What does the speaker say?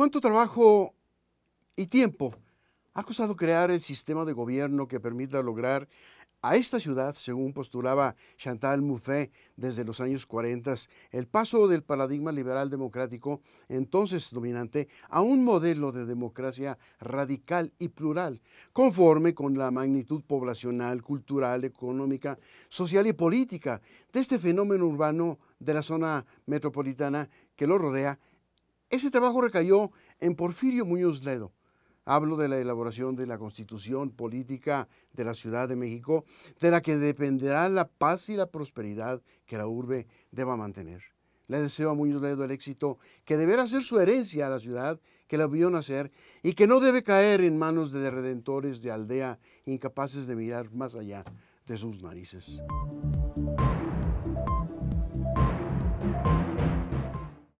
¿Cuánto trabajo y tiempo ha costado crear el sistema de gobierno que permita lograr a esta ciudad, según postulaba Chantal Mouffet desde los años 40, el paso del paradigma liberal democrático, entonces dominante, a un modelo de democracia radical y plural, conforme con la magnitud poblacional, cultural, económica, social y política de este fenómeno urbano de la zona metropolitana que lo rodea ese trabajo recayó en Porfirio Muñoz Ledo. Hablo de la elaboración de la constitución política de la Ciudad de México, de la que dependerá la paz y la prosperidad que la urbe deba mantener. Le deseo a Muñoz Ledo el éxito que deberá ser su herencia a la ciudad que la vio nacer y que no debe caer en manos de redentores de aldea incapaces de mirar más allá de sus narices.